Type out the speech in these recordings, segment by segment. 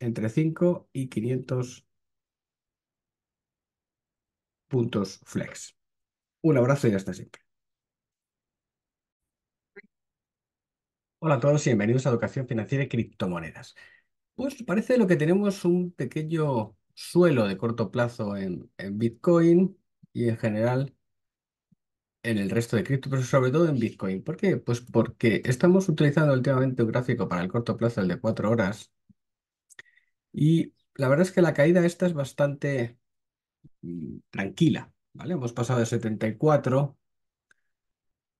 entre 5 y 500 puntos flex. Un abrazo y hasta siempre. Hola a todos y bienvenidos a Educación Financiera y Criptomonedas. Pues parece lo que tenemos un pequeño suelo de corto plazo en, Bitcoin y en general en el resto de cripto, pero sobre todo en Bitcoin. ¿Por qué? Pues porque estamos utilizando últimamente un gráfico para el corto plazo, el de cuatro horas, y la verdad es que la caída esta es bastante mm, tranquila, ¿vale? Hemos pasado de 74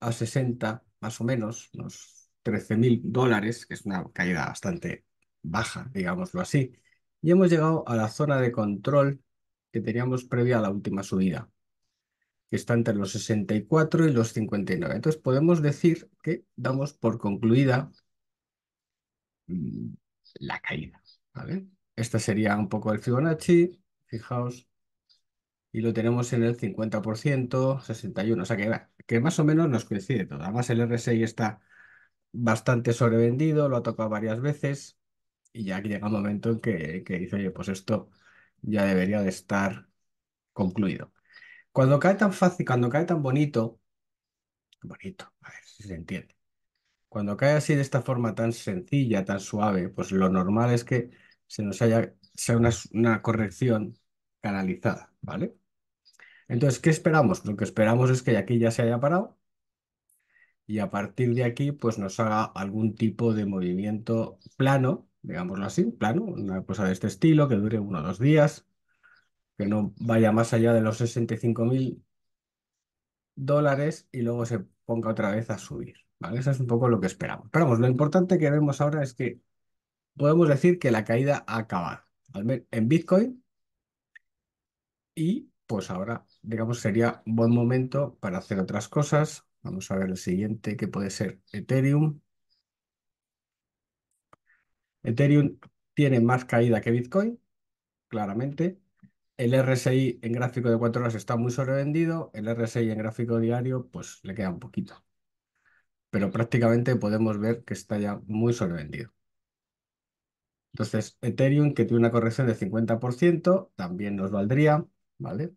a 60, más o menos, unos 13 mil dólares, que es una caída bastante baja, digámoslo así. Y hemos llegado a la zona de control que teníamos previa a la última subida, que está entre los 64 y los 59. Entonces podemos decir que damos por concluida mm, la caída. ¿vale? Este sería un poco el Fibonacci, fijaos. Y lo tenemos en el 50%, 61. O sea que, que más o menos nos coincide todo. Además el R6 está bastante sobrevendido, lo ha tocado varias veces. Y ya llega un momento en que, que dice, oye, pues esto ya debería de estar concluido. Cuando cae tan fácil, cuando cae tan bonito, bonito, a ver si se entiende. Cuando cae así de esta forma tan sencilla, tan suave, pues lo normal es que se nos haya, sea una, una corrección canalizada, ¿vale? Entonces, ¿qué esperamos? Lo que esperamos es que aquí ya se haya parado y a partir de aquí pues nos haga algún tipo de movimiento plano, digámoslo así, plano, una cosa de este estilo que dure uno o dos días, que no vaya más allá de los 65 mil dólares y luego se ponga otra vez a subir. ¿vale? Eso es un poco lo que esperamos. Pero vamos, lo importante que vemos ahora es que podemos decir que la caída ha acabado, al en Bitcoin. Y pues ahora, digamos, sería un buen momento para hacer otras cosas. Vamos a ver el siguiente, que puede ser Ethereum. Ethereum tiene más caída que Bitcoin, claramente. El RSI en gráfico de cuatro horas está muy sobrevendido. El RSI en gráfico diario, pues le queda un poquito. Pero prácticamente podemos ver que está ya muy sobrevendido. Entonces, Ethereum, que tiene una corrección de 50%, también nos valdría, ¿vale?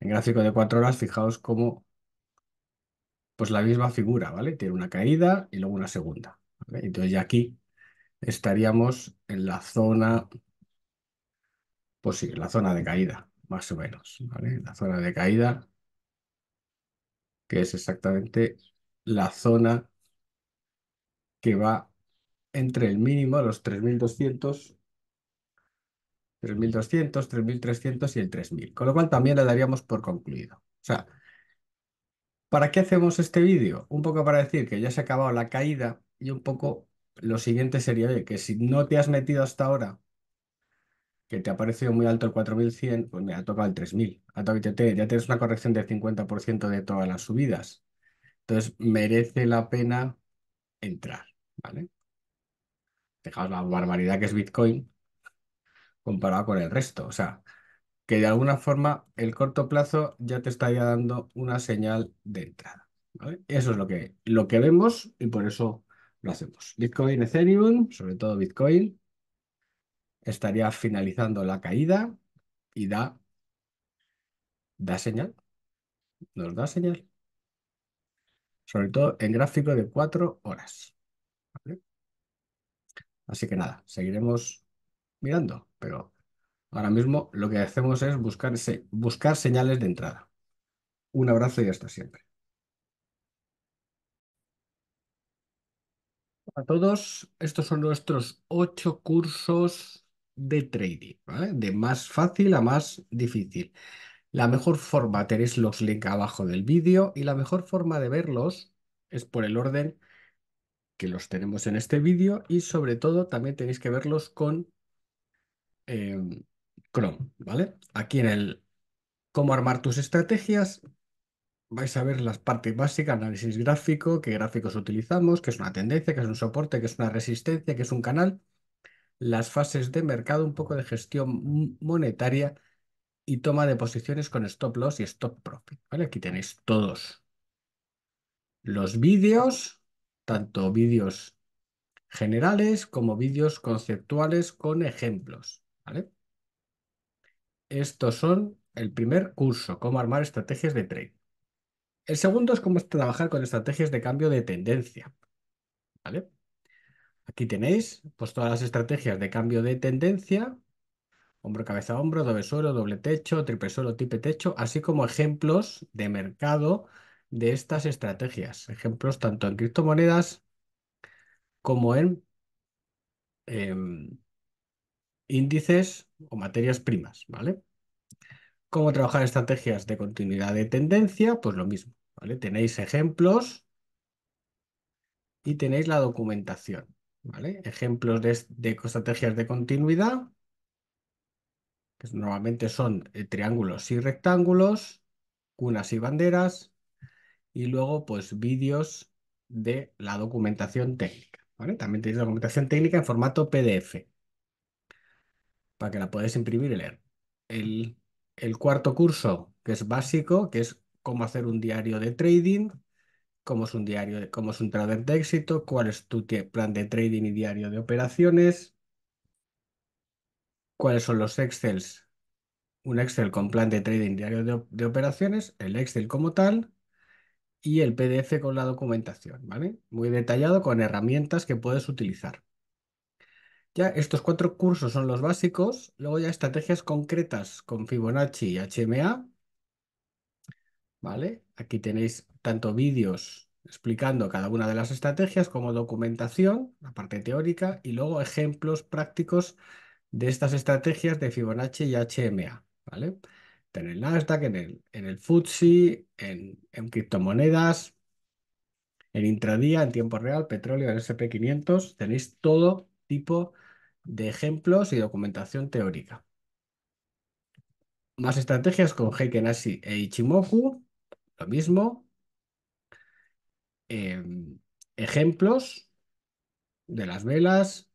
En gráfico de cuatro horas, fijaos cómo, pues la misma figura, ¿vale? Tiene una caída y luego una segunda. Entonces, ya aquí estaríamos en la zona, pues sí, la zona de caída, más o menos, ¿vale? La zona de caída, que es exactamente la zona que va entre el mínimo, los 3200, 3200, 3300 y el 3000. Con lo cual también le daríamos por concluido. O sea, ¿para qué hacemos este vídeo? Un poco para decir que ya se ha acabado la caída y un poco lo siguiente sería oye, que si no te has metido hasta ahora que te ha parecido muy alto el 4100, pues me ha tocado el 3000. Ya tienes una corrección del 50% de todas las subidas. Entonces, merece la pena entrar, ¿vale? Fijaos la barbaridad que es Bitcoin comparado con el resto. O sea, que de alguna forma el corto plazo ya te estaría dando una señal de entrada. Eso es lo que, lo que vemos y por eso lo hacemos. Bitcoin, Ethereum, sobre todo Bitcoin, estaría finalizando la caída y da, da señal. Nos da señal. Sobre todo en gráfico de cuatro horas. ¿vale? Así que nada, seguiremos mirando, pero ahora mismo lo que hacemos es buscar, buscar señales de entrada. Un abrazo y hasta siempre. a todos. Estos son nuestros ocho cursos de trading, ¿vale? De más fácil a más difícil. La mejor forma, tenéis los links abajo del vídeo y la mejor forma de verlos es por el orden que los tenemos en este vídeo y sobre todo también tenéis que verlos con em, Chrome, ¿vale? Aquí en el cómo armar tus estrategias vais a ver las partes básicas, análisis gráfico, qué gráficos utilizamos, qué es una tendencia, qué es un soporte, qué es una resistencia, qué es un canal, las fases de mercado, un poco de gestión monetaria y toma de posiciones con stop loss y stop profit, ¿vale? Aquí tenéis todos los vídeos tanto vídeos generales como vídeos conceptuales con ejemplos. ¿vale? Estos son el primer curso, cómo armar estrategias de trade. El segundo es cómo trabajar con estrategias de cambio de tendencia. ¿vale? Aquí tenéis pues, todas las estrategias de cambio de tendencia, hombro, cabeza, hombro, doble suelo, doble techo, triple suelo, tipe techo, así como ejemplos de mercado de estas estrategias. Ejemplos tanto en criptomonedas como en em, índices o materias primas, ¿vale? ¿Cómo trabajar estrategias de continuidad de tendencia? Pues lo mismo, ¿vale? Tenéis ejemplos y tenéis la documentación, ¿vale? Ejemplos de, estrategias de continuidad, que normalmente son eh, triángulos y rectángulos, cunas y banderas, y luego pues vídeos de la documentación técnica. ¿vale? También tenéis documentación técnica en formato PDF para que la podáis imprimir y leer. El, el cuarto curso, que es básico, que es cómo hacer un diario de trading, cómo es un diario, cómo es un trader de éxito, cuál es tu plan de trading y diario de operaciones, cuáles son los Excels, un Excel con plan de trading diario de, de operaciones, el Excel como tal, y el PDF con la documentación, ¿vale? Muy detallado con herramientas que puedes utilizar. Ya estos cuatro cursos son los básicos, luego ya estrategias concretas con Fibonacci y HMA, ¿vale? Aquí tenéis tanto vídeos explicando cada una de las estrategias como documentación, la parte teórica, y luego ejemplos prácticos de estas estrategias de Fibonacci y HMA, ¿vale? En el Nasdaq, en el, en el FTSE, en, criptomonedas, en intradía, en tiempo real, petróleo, en SP500. Tenéis todo tipo de ejemplos y documentación teórica. Más estrategias con heiken e Ichimoku, lo mismo. Em, ejemplos de las velas,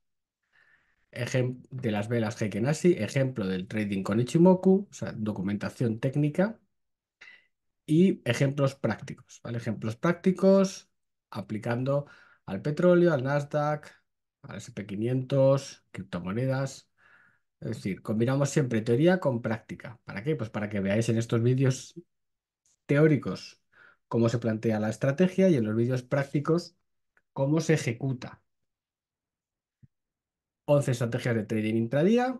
de las velas heiken ejemplo del trading con Ichimoku, o sea, documentación técnica y ejemplos prácticos, Ejemplos prácticos aplicando al petróleo, al Nasdaq, al SP500, criptomonedas. Es decir, combinamos siempre teoría con práctica. ¿Para qué? Pues para que veáis en estos vídeos teóricos cómo se plantea la estrategia y en los vídeos prácticos cómo se ejecuta. 11 estrategias de trading intradía,